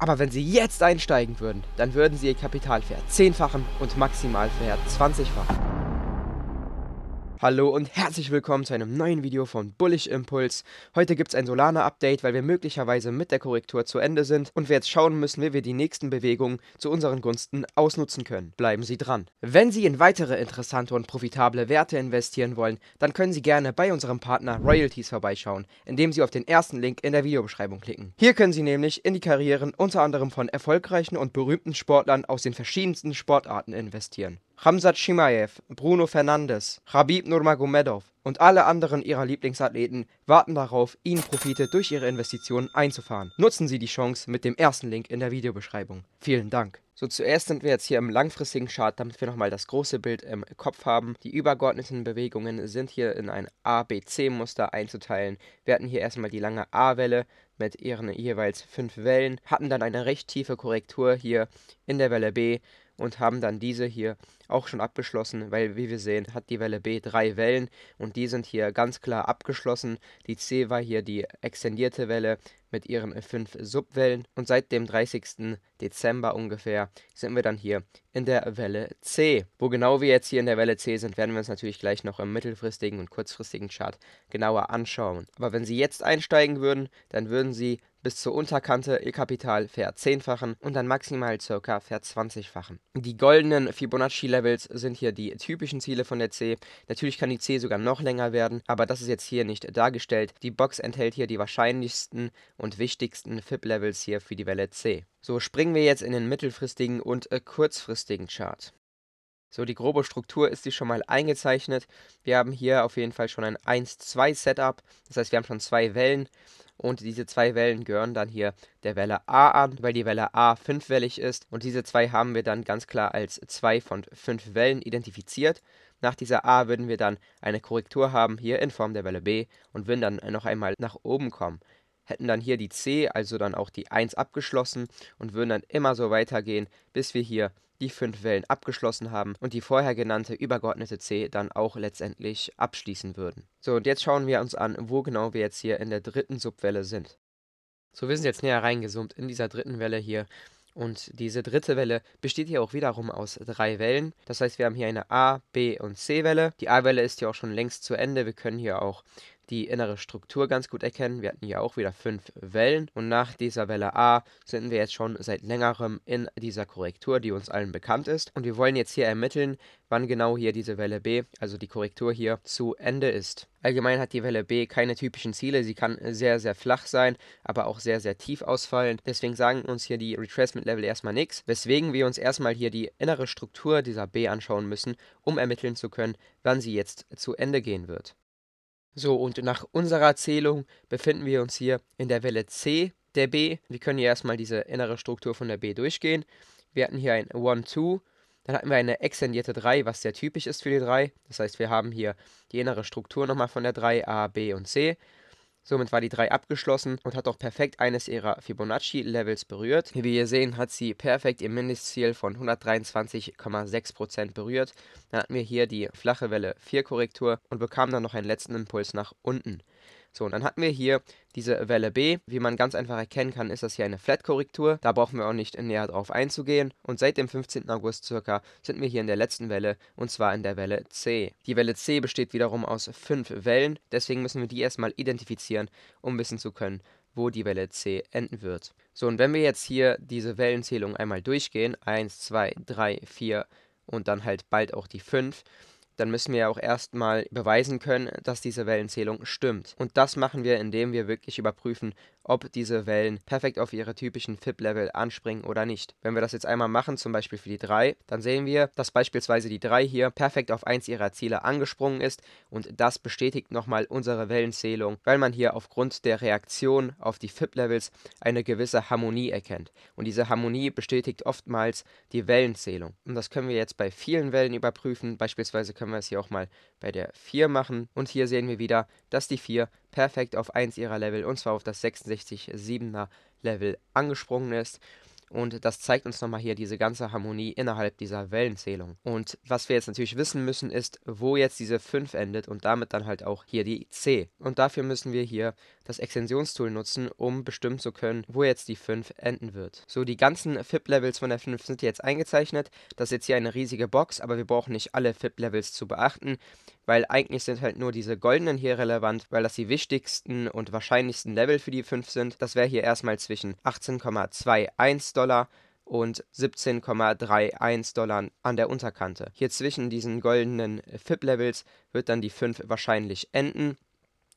Aber wenn sie jetzt einsteigen würden, dann würden sie ihr Kapital verzehnfachen und maximal verzwanzigfachen. Hallo und herzlich willkommen zu einem neuen Video von Bullish Impuls. Heute gibt es ein Solana-Update, weil wir möglicherweise mit der Korrektur zu Ende sind und wir jetzt schauen müssen, wie wir die nächsten Bewegungen zu unseren Gunsten ausnutzen können. Bleiben Sie dran. Wenn Sie in weitere interessante und profitable Werte investieren wollen, dann können Sie gerne bei unserem Partner Royalties vorbeischauen, indem Sie auf den ersten Link in der Videobeschreibung klicken. Hier können Sie nämlich in die Karrieren unter anderem von erfolgreichen und berühmten Sportlern aus den verschiedensten Sportarten investieren. Hamzat Shimaev, Bruno Fernandes, Khabib Nurmagomedov und alle anderen ihrer Lieblingsathleten warten darauf, ihnen Profite durch ihre Investitionen einzufahren. Nutzen Sie die Chance mit dem ersten Link in der Videobeschreibung. Vielen Dank. So, zuerst sind wir jetzt hier im langfristigen Chart, damit wir nochmal das große Bild im Kopf haben. Die übergeordneten Bewegungen sind hier in ein ABC-Muster einzuteilen. Wir hatten hier erstmal die lange A-Welle mit ihren jeweils fünf Wellen, hatten dann eine recht tiefe Korrektur hier in der Welle B und haben dann diese hier auch schon abgeschlossen, weil wie wir sehen, hat die Welle B drei Wellen und die sind hier ganz klar abgeschlossen. Die C war hier die extendierte Welle mit ihren fünf Subwellen und seit dem 30. Dezember ungefähr sind wir dann hier in der Welle C. Wo genau wir jetzt hier in der Welle C sind, werden wir uns natürlich gleich noch im mittelfristigen und kurzfristigen Chart genauer anschauen. Aber wenn Sie jetzt einsteigen würden, dann würden Sie bis zur Unterkante ihr Kapital verzehnfachen und dann maximal ca. verzwanzigfachen. Die goldenen Fibonacci-Levels sind hier die typischen Ziele von der C. Natürlich kann die C sogar noch länger werden, aber das ist jetzt hier nicht dargestellt. Die Box enthält hier die wahrscheinlichsten und wichtigsten fip levels hier für die Welle C. So springen wir jetzt in den mittelfristigen und äh, kurzfristigen Chart. So, die grobe Struktur ist die schon mal eingezeichnet. Wir haben hier auf jeden Fall schon ein 1-2-Setup. Das heißt, wir haben schon zwei Wellen. Und diese zwei Wellen gehören dann hier der Welle A an, weil die Welle A fünfwellig ist. Und diese zwei haben wir dann ganz klar als zwei von fünf Wellen identifiziert. Nach dieser A würden wir dann eine Korrektur haben, hier in Form der Welle B, und würden dann noch einmal nach oben kommen hätten dann hier die C, also dann auch die 1 abgeschlossen und würden dann immer so weitergehen, bis wir hier die fünf Wellen abgeschlossen haben und die vorher genannte übergeordnete C dann auch letztendlich abschließen würden. So, und jetzt schauen wir uns an, wo genau wir jetzt hier in der dritten Subwelle sind. So, wir sind jetzt näher reingezoomt in dieser dritten Welle hier. Und diese dritte Welle besteht hier auch wiederum aus drei Wellen. Das heißt, wir haben hier eine A, B und C Welle. Die A Welle ist ja auch schon längst zu Ende. Wir können hier auch die innere Struktur ganz gut erkennen. Wir hatten hier auch wieder fünf Wellen und nach dieser Welle A sind wir jetzt schon seit längerem in dieser Korrektur, die uns allen bekannt ist. Und wir wollen jetzt hier ermitteln, wann genau hier diese Welle B, also die Korrektur hier, zu Ende ist. Allgemein hat die Welle B keine typischen Ziele. Sie kann sehr, sehr flach sein, aber auch sehr, sehr tief ausfallen. Deswegen sagen uns hier die Retracement-Level erstmal nichts, weswegen wir uns erstmal hier die innere Struktur dieser B anschauen müssen, um ermitteln zu können, wann sie jetzt zu Ende gehen wird. So, und nach unserer Zählung befinden wir uns hier in der Welle C der B. Wir können hier erstmal diese innere Struktur von der B durchgehen. Wir hatten hier ein 1-2, dann hatten wir eine extendierte 3, was sehr typisch ist für die 3. Das heißt, wir haben hier die innere Struktur nochmal von der 3, A, B und C. Somit war die 3 abgeschlossen und hat auch perfekt eines ihrer Fibonacci-Levels berührt. Wie wir sehen, hat sie perfekt ihr Mindestziel von 123,6% berührt. Dann hatten wir hier die flache Welle 4 Korrektur und bekamen dann noch einen letzten Impuls nach unten. So, und dann hatten wir hier diese Welle B. Wie man ganz einfach erkennen kann, ist das hier eine Flat-Korrektur. Da brauchen wir auch nicht näher drauf einzugehen. Und seit dem 15. August circa sind wir hier in der letzten Welle, und zwar in der Welle C. Die Welle C besteht wiederum aus fünf Wellen, deswegen müssen wir die erstmal identifizieren, um wissen zu können, wo die Welle C enden wird. So, und wenn wir jetzt hier diese Wellenzählung einmal durchgehen, 1, 2, 3, 4 und dann halt bald auch die 5, dann müssen wir ja auch erstmal beweisen können, dass diese Wellenzählung stimmt. Und das machen wir, indem wir wirklich überprüfen, ob diese Wellen perfekt auf ihre typischen FIP-Level anspringen oder nicht. Wenn wir das jetzt einmal machen, zum Beispiel für die 3, dann sehen wir, dass beispielsweise die 3 hier perfekt auf eins ihrer Ziele angesprungen ist und das bestätigt nochmal unsere Wellenzählung, weil man hier aufgrund der Reaktion auf die FIP-Levels eine gewisse Harmonie erkennt. Und diese Harmonie bestätigt oftmals die Wellenzählung. Und das können wir jetzt bei vielen Wellen überprüfen, beispielsweise können können wir es hier auch mal bei der 4 machen. Und hier sehen wir wieder, dass die 4 perfekt auf eins ihrer Level, und zwar auf das 66-7er Level angesprungen ist. Und das zeigt uns nochmal hier diese ganze Harmonie innerhalb dieser Wellenzählung. Und was wir jetzt natürlich wissen müssen, ist, wo jetzt diese 5 endet und damit dann halt auch hier die C. Und dafür müssen wir hier das Extensionstool nutzen, um bestimmen zu können, wo jetzt die 5 enden wird. So, die ganzen fip levels von der 5 sind jetzt eingezeichnet. Das ist jetzt hier eine riesige Box, aber wir brauchen nicht alle fip levels zu beachten weil eigentlich sind halt nur diese goldenen hier relevant, weil das die wichtigsten und wahrscheinlichsten Level für die 5 sind. Das wäre hier erstmal zwischen 18,21 Dollar und 17,31 Dollar an der Unterkante. Hier zwischen diesen goldenen FIP-Levels wird dann die 5 wahrscheinlich enden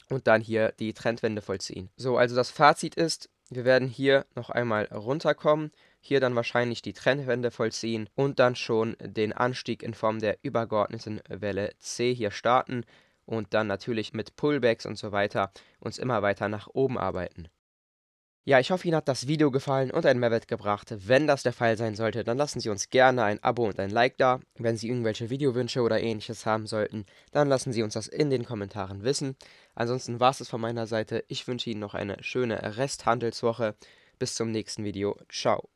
und dann hier die Trendwende vollziehen. So, also das Fazit ist, wir werden hier noch einmal runterkommen hier dann wahrscheinlich die Trendwende vollziehen und dann schon den Anstieg in Form der übergeordneten Welle C hier starten und dann natürlich mit Pullbacks und so weiter uns immer weiter nach oben arbeiten. Ja, ich hoffe, Ihnen hat das Video gefallen und einen Mehrwert gebracht. Wenn das der Fall sein sollte, dann lassen Sie uns gerne ein Abo und ein Like da. Wenn Sie irgendwelche Videowünsche oder ähnliches haben sollten, dann lassen Sie uns das in den Kommentaren wissen. Ansonsten war es es von meiner Seite. Ich wünsche Ihnen noch eine schöne Resthandelswoche. Bis zum nächsten Video. Ciao.